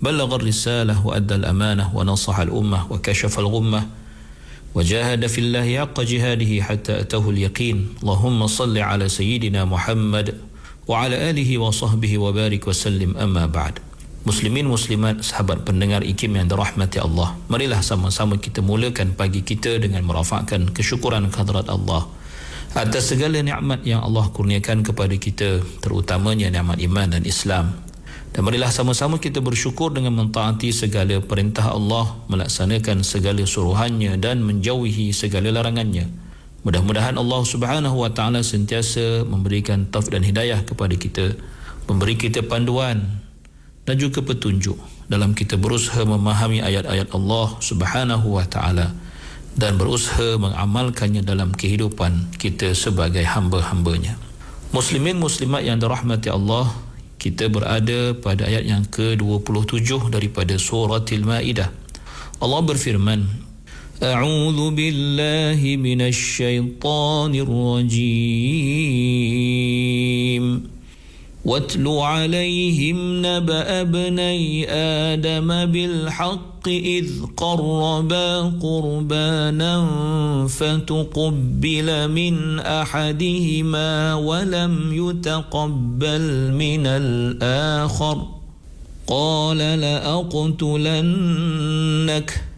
بلغ الرسالة وأدى الأمانة ونصح الأمة وكشف الغمة وجاهد في الله حق جهاده حتى أتاه اليقين اللهم صل على سيدنا محمد وعلى آله وصحبه وبارك وسلم أما بعد Muslimin muslimat sahabat pendengar ikim yang dirahmati Allah Marilah sama-sama kita mulakan pagi kita dengan merafakkan kesyukuran khadrat Allah Atas segala nikmat yang Allah kurniakan kepada kita Terutamanya nikmat iman dan Islam dan marilah sama-sama kita bersyukur dengan mentaati segala perintah Allah, melaksanakan segala suruhannya dan menjauhi segala larangannya. Mudah-mudahan Allah Subhanahu wa taala sentiasa memberikan taufik dan hidayah kepada kita, memberi kita panduan dan juga petunjuk dalam kita berusaha memahami ayat-ayat Allah Subhanahu wa taala dan berusaha mengamalkannya dalam kehidupan kita sebagai hamba-hambanya. Muslimin muslimat yang dirahmati Allah, kita berada pada ayat yang ke-27 daripada surah Al-Maidah. Allah berfirman, A'udhu billahi minasyaitanir rajim. واتل عليهم نبأ ابني آدم بالحق إذ قربا قربانا فتقبل من أحدهما ولم يتقبل من الآخر قال لأقتلنك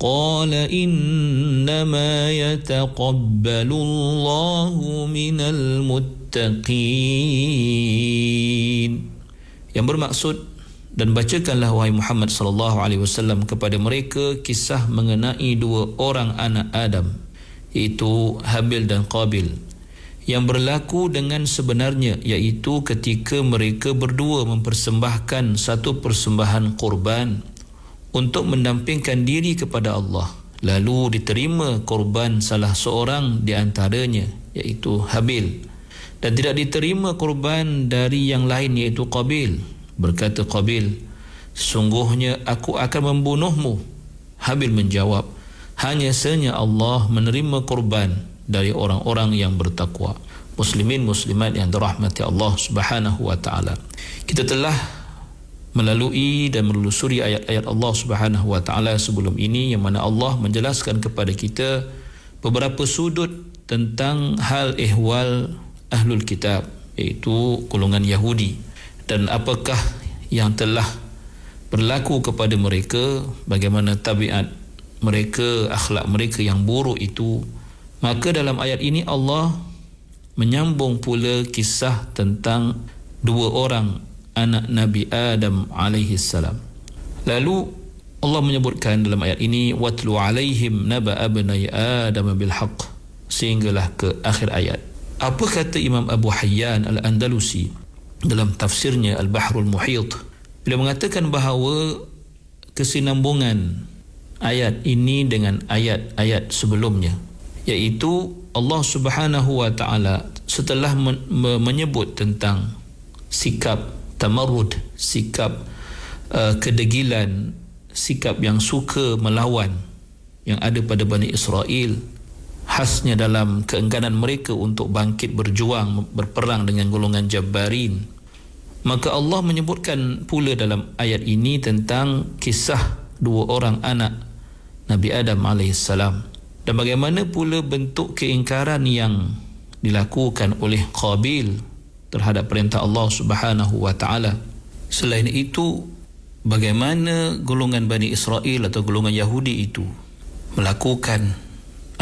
قال إنما يتقبل الله من المتقين yang bermaksud dan bacakanlah wahai Muhammad sallallahu alaihi wasallam kepada mereka kisah mengenai dua orang anak Adam iaitu Habil dan Qabil yang berlaku dengan sebenarnya yaitu ketika mereka berdua mempersembahkan satu persembahan kurban untuk mendampingkan diri kepada Allah lalu diterima korban salah seorang di antaranya iaitu Habil dan tidak diterima korban dari yang lain iaitu Qabil berkata Qabil sungguhnya aku akan membunuhmu Habil menjawab hanya senya Allah menerima korban dari orang-orang yang bertakwa muslimin muslimat yang dirahmati Allah Subhanahu wa taala kita telah melalui dan melusuri ayat-ayat Allah Subhanahu wa taala sebelum ini yang mana Allah menjelaskan kepada kita beberapa sudut tentang hal ehwal ahlul kitab iaitu golongan Yahudi dan apakah yang telah berlaku kepada mereka bagaimana tabiat mereka akhlak mereka yang buruk itu maka dalam ayat ini Allah menyambung pula kisah tentang dua orang anak Nabi Adam alaihi salam. Lalu Allah menyebutkan dalam ayat ini watlu alaihim naba abnai Adam bil haqq sehinggalah ke akhir ayat. Apa kata Imam Abu Hayyan Al-Andalusi dalam tafsirnya Al-Bahrul Muhit bila mengatakan bahawa kesinambungan ayat ini dengan ayat-ayat sebelumnya iaitu Allah Subhanahu wa taala setelah menyebut tentang sikap tamarud sikap uh, kedegilan sikap yang suka melawan yang ada pada Bani Israel khasnya dalam keengganan mereka untuk bangkit berjuang berperang dengan golongan Jabarin maka Allah menyebutkan pula dalam ayat ini tentang kisah dua orang anak Nabi Adam AS dan bagaimana pula bentuk keingkaran yang dilakukan oleh Qabil terhadap perintah Allah Subhanahu wa taala. Selain itu, bagaimana golongan Bani Israel atau golongan Yahudi itu melakukan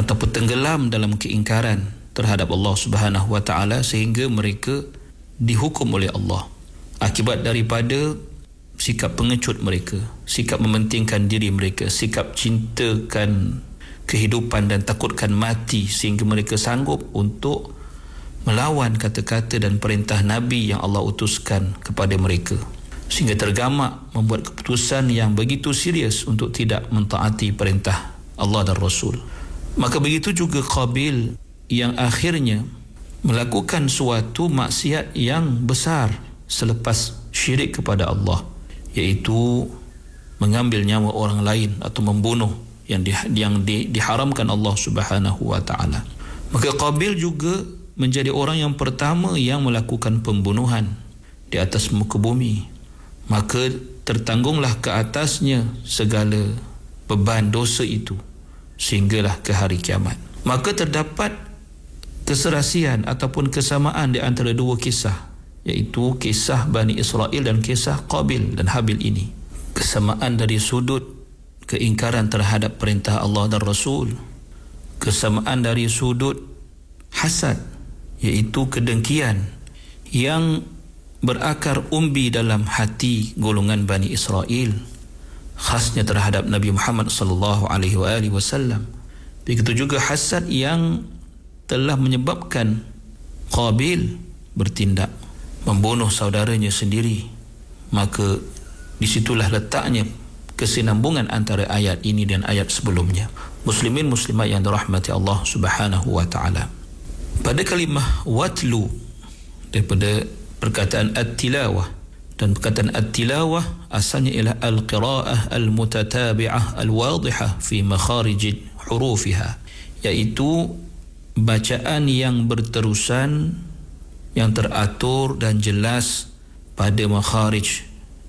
atau tenggelam dalam keingkaran terhadap Allah Subhanahu wa taala sehingga mereka dihukum oleh Allah akibat daripada sikap pengecut mereka, sikap mementingkan diri mereka, sikap cintakan kehidupan dan takutkan mati sehingga mereka sanggup untuk melawan kata-kata dan perintah Nabi yang Allah utuskan kepada mereka sehingga tergamak membuat keputusan yang begitu serius untuk tidak mentaati perintah Allah dan Rasul maka begitu juga Qabil yang akhirnya melakukan suatu maksiat yang besar selepas syirik kepada Allah iaitu mengambil nyawa orang lain atau membunuh yang di, yang di, diharamkan Allah Subhanahu maka Qabil juga menjadi orang yang pertama yang melakukan pembunuhan di atas muka bumi maka tertanggunglah ke atasnya segala beban dosa itu sehinggalah ke hari kiamat maka terdapat keserasian ataupun kesamaan di antara dua kisah iaitu kisah Bani Israel dan kisah Qabil dan Habil ini kesamaan dari sudut keingkaran terhadap perintah Allah dan Rasul kesamaan dari sudut hasad iaitu kedengkian yang berakar umbi dalam hati golongan Bani Israel khasnya terhadap Nabi Muhammad sallallahu alaihi wasallam begitu juga hasad yang telah menyebabkan Qabil bertindak membunuh saudaranya sendiri maka disitulah letaknya kesinambungan antara ayat ini dan ayat sebelumnya muslimin muslimat yang dirahmati Allah subhanahu wa ta'ala pada kalimah watlu daripada perkataan at-tilawah dan perkataan at-tilawah asalnya ialah al-qira'ah al-mutatabi'ah al-wadihah fi makharij hurufiha iaitu bacaan yang berterusan yang teratur dan jelas pada makharij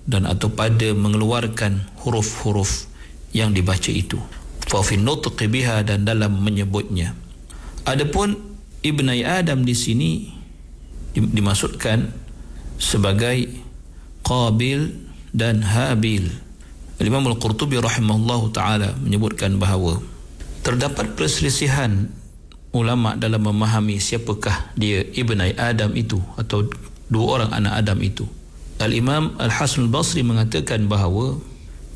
dan atau pada mengeluarkan huruf-huruf yang dibaca itu fa fi nutqi biha dan dalam menyebutnya adapun ibni Adam di sini dimaksudkan sebagai Qabil dan Habil. Imam Al-Qurtubi rahimahullahu taala menyebutkan bahawa terdapat perselisihan ulama dalam memahami siapakah dia ibni Adam itu atau dua orang anak Adam itu. Al-Imam Al-Hasan Al-Basri mengatakan bahawa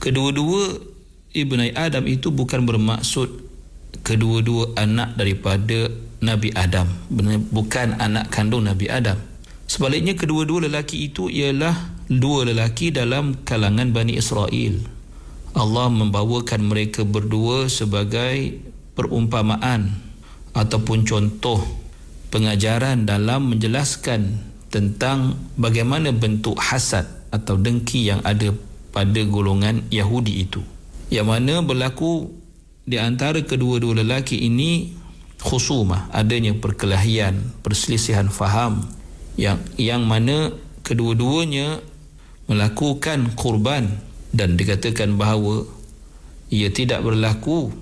kedua-dua ibni Adam itu bukan bermaksud kedua-dua anak daripada Nabi Adam bukan anak kandung Nabi Adam sebaliknya kedua-dua lelaki itu ialah dua lelaki dalam kalangan Bani Israel Allah membawakan mereka berdua sebagai perumpamaan ataupun contoh pengajaran dalam menjelaskan tentang bagaimana bentuk hasad atau dengki yang ada pada golongan Yahudi itu yang mana berlaku di antara kedua-dua lelaki ini khusumah adanya perkelahian perselisihan faham yang yang mana kedua-duanya melakukan kurban dan dikatakan bahawa ia tidak berlaku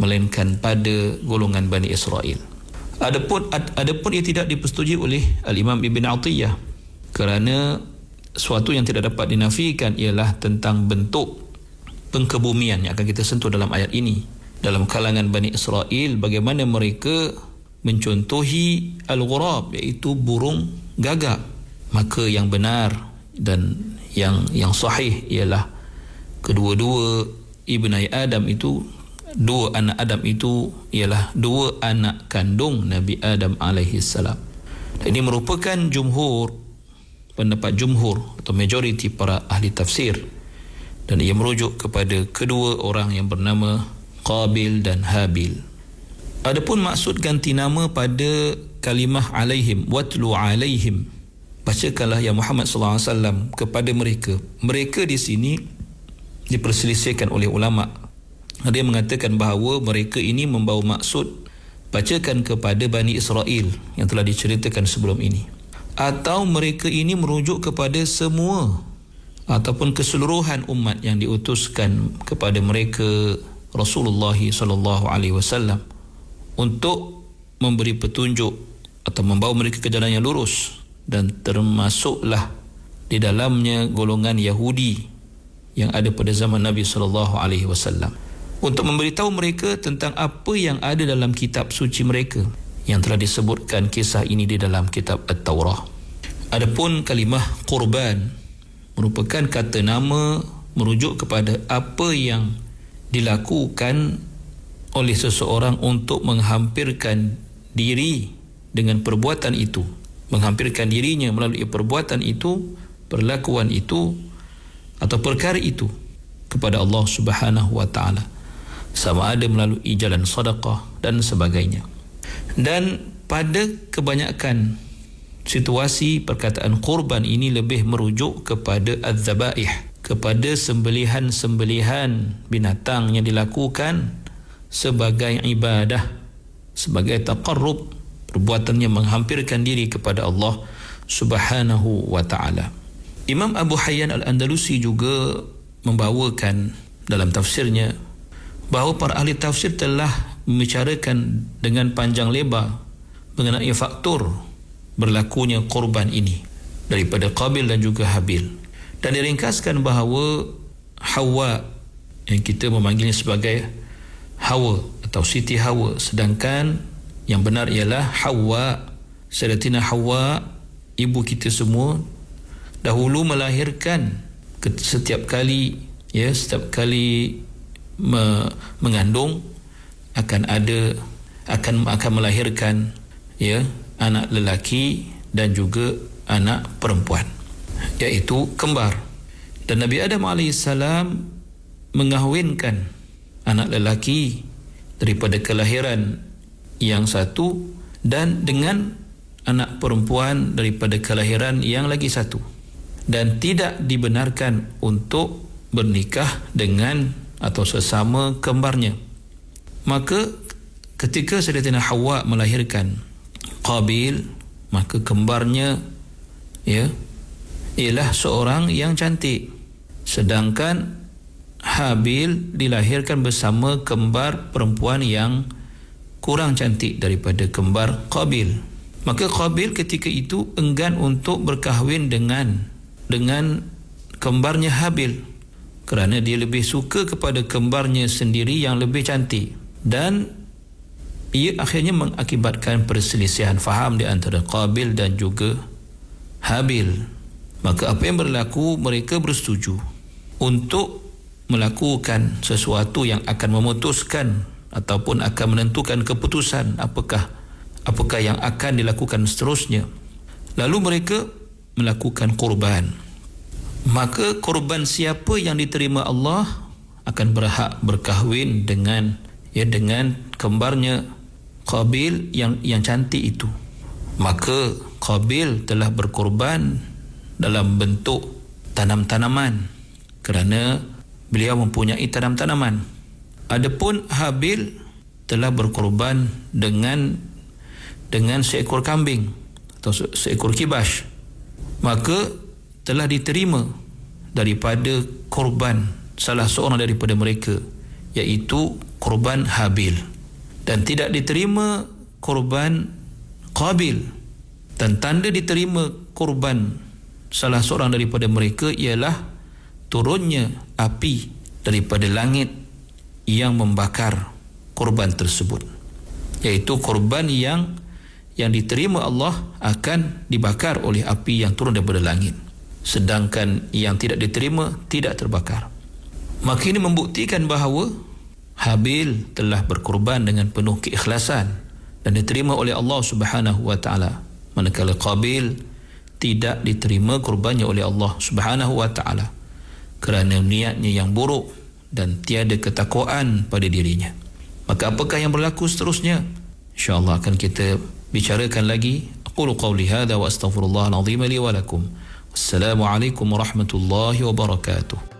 melainkan pada golongan Bani Israel. Adapun adapun ia tidak dipersetujui oleh Al-Imam Ibn Atiyah kerana suatu yang tidak dapat dinafikan ialah tentang bentuk pengkebumian yang akan kita sentuh dalam ayat ini dalam kalangan Bani Israel bagaimana mereka mencontohi al-ghurab iaitu burung gagak maka yang benar dan yang yang sahih ialah kedua-dua ibni Adam itu dua anak Adam itu ialah dua anak kandung Nabi Adam alaihi salam ini merupakan jumhur pendapat jumhur atau majoriti para ahli tafsir dan ia merujuk kepada kedua orang yang bernama Qabil dan Habil. Adapun maksud ganti nama pada kalimah alaihim watlu alaihim bacakanlah ya Muhammad sallallahu alaihi wasallam kepada mereka. Mereka di sini diperselisihkan oleh ulama. Ada yang mengatakan bahawa mereka ini membawa maksud bacakan kepada Bani Israel yang telah diceritakan sebelum ini. Atau mereka ini merujuk kepada semua ataupun keseluruhan umat yang diutuskan kepada mereka Rasulullah sallallahu alaihi wasallam untuk memberi petunjuk atau membawa mereka ke jalan yang lurus dan termasuklah di dalamnya golongan Yahudi yang ada pada zaman Nabi sallallahu alaihi wasallam untuk memberitahu mereka tentang apa yang ada dalam kitab suci mereka yang telah disebutkan kisah ini di dalam kitab At-Taurah. Adapun kalimah kurban merupakan kata nama merujuk kepada apa yang dilakukan oleh seseorang untuk menghampirkan diri dengan perbuatan itu menghampirkan dirinya melalui perbuatan itu perlakuan itu atau perkara itu kepada Allah Subhanahu wa taala sama ada melalui jalan sedekah dan sebagainya dan pada kebanyakan situasi perkataan kurban ini lebih merujuk kepada az-zabaih kepada sembelihan-sembelihan binatang yang dilakukan sebagai ibadah sebagai taqarrub perbuatannya menghampirkan diri kepada Allah subhanahu wa ta'ala Imam Abu Hayyan Al-Andalusi juga membawakan dalam tafsirnya bahawa para ahli tafsir telah membicarakan dengan panjang lebar mengenai faktor berlakunya korban ini daripada Qabil dan juga Habil dan diringkaskan bahawa Hawa yang kita memanggilnya sebagai Hawa atau Siti Hawa sedangkan yang benar ialah Hawa Sayyidatina Hawa ibu kita semua dahulu melahirkan setiap kali ya setiap kali me- mengandung akan ada akan akan melahirkan ya anak lelaki dan juga anak perempuan yaitu kembar. Dan Nabi Adam AS mengahwinkan anak lelaki daripada kelahiran yang satu dan dengan anak perempuan daripada kelahiran yang lagi satu. Dan tidak dibenarkan untuk bernikah dengan atau sesama kembarnya. Maka ketika Sayyidina Hawa melahirkan Qabil, maka kembarnya ya ialah seorang yang cantik sedangkan Habil dilahirkan bersama kembar perempuan yang kurang cantik daripada kembar Qabil maka Qabil ketika itu enggan untuk berkahwin dengan dengan kembarnya Habil kerana dia lebih suka kepada kembarnya sendiri yang lebih cantik dan ia akhirnya mengakibatkan perselisihan faham di antara Qabil dan juga Habil maka apa yang berlaku mereka bersetuju untuk melakukan sesuatu yang akan memutuskan ataupun akan menentukan keputusan apakah apakah yang akan dilakukan seterusnya lalu mereka melakukan korban maka korban siapa yang diterima Allah akan berhak berkahwin dengan ya dengan kembarnya Qabil yang yang cantik itu maka Qabil telah berkorban dalam bentuk tanam-tanaman kerana beliau mempunyai tanam-tanaman. Adapun Habil telah berkorban dengan dengan seekor kambing atau seekor kibas. Maka telah diterima daripada korban salah seorang daripada mereka iaitu korban Habil dan tidak diterima korban Qabil dan tanda diterima korban salah seorang daripada mereka ialah turunnya api daripada langit yang membakar korban tersebut yaitu korban yang yang diterima Allah akan dibakar oleh api yang turun daripada langit sedangkan yang tidak diterima tidak terbakar maka ini membuktikan bahawa Habil telah berkorban dengan penuh keikhlasan dan diterima oleh Allah Subhanahu wa taala manakala Qabil tidak diterima kurbannya oleh Allah Subhanahu wa taala kerana niatnya yang buruk dan tiada ketakwaan pada dirinya. Maka apakah yang berlaku seterusnya? Insya-Allah akan kita bicarakan lagi. Aqulu qawli hadha wa astaghfirullahal azim li wa lakum. Wassalamualaikum warahmatullahi wabarakatuh.